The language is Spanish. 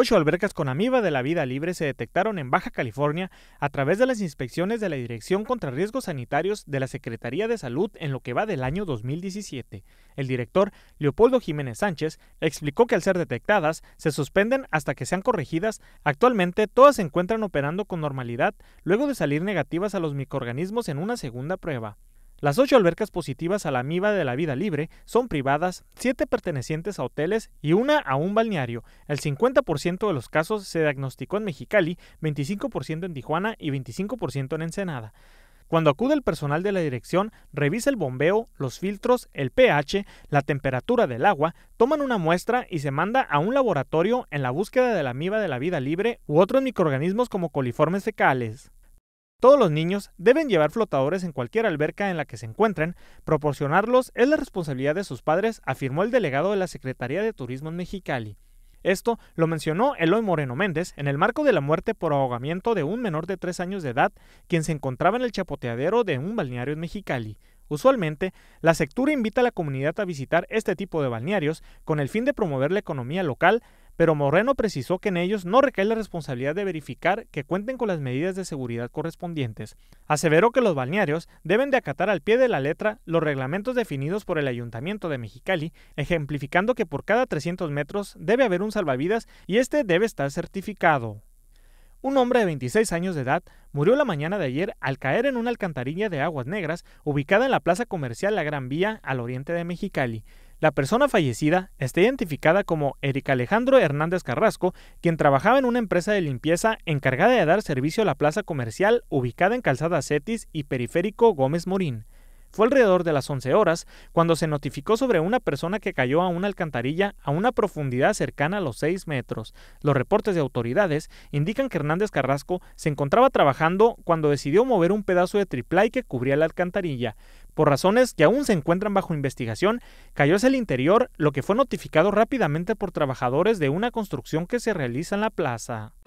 Ocho albercas con amiba de la vida libre se detectaron en Baja California a través de las inspecciones de la Dirección contra Riesgos Sanitarios de la Secretaría de Salud en lo que va del año 2017. El director, Leopoldo Jiménez Sánchez, explicó que al ser detectadas, se suspenden hasta que sean corregidas. Actualmente, todas se encuentran operando con normalidad luego de salir negativas a los microorganismos en una segunda prueba. Las ocho albercas positivas a la amiba de la vida libre son privadas, siete pertenecientes a hoteles y una a un balneario. El 50% de los casos se diagnosticó en Mexicali, 25% en Tijuana y 25% en Ensenada. Cuando acude el personal de la dirección, revisa el bombeo, los filtros, el pH, la temperatura del agua, toman una muestra y se manda a un laboratorio en la búsqueda de la amiba de la vida libre u otros microorganismos como coliformes fecales. Todos los niños deben llevar flotadores en cualquier alberca en la que se encuentren. Proporcionarlos es la responsabilidad de sus padres, afirmó el delegado de la Secretaría de Turismo en Mexicali. Esto lo mencionó Eloy Moreno Méndez en el marco de la muerte por ahogamiento de un menor de tres años de edad, quien se encontraba en el chapoteadero de un balneario en Mexicali. Usualmente, la sectura invita a la comunidad a visitar este tipo de balnearios con el fin de promover la economía local, pero Moreno precisó que en ellos no recae la responsabilidad de verificar que cuenten con las medidas de seguridad correspondientes. Aseveró que los balnearios deben de acatar al pie de la letra los reglamentos definidos por el Ayuntamiento de Mexicali, ejemplificando que por cada 300 metros debe haber un salvavidas y este debe estar certificado. Un hombre de 26 años de edad murió la mañana de ayer al caer en una alcantarilla de aguas negras ubicada en la plaza comercial La Gran Vía al oriente de Mexicali. La persona fallecida está identificada como Eric Alejandro Hernández Carrasco, quien trabajaba en una empresa de limpieza encargada de dar servicio a la plaza comercial ubicada en Calzada Cetis y Periférico Gómez Morín. Fue alrededor de las 11 horas cuando se notificó sobre una persona que cayó a una alcantarilla a una profundidad cercana a los 6 metros. Los reportes de autoridades indican que Hernández Carrasco se encontraba trabajando cuando decidió mover un pedazo de triplay que cubría la alcantarilla. Por razones que aún se encuentran bajo investigación, cayó hacia el interior, lo que fue notificado rápidamente por trabajadores de una construcción que se realiza en la plaza.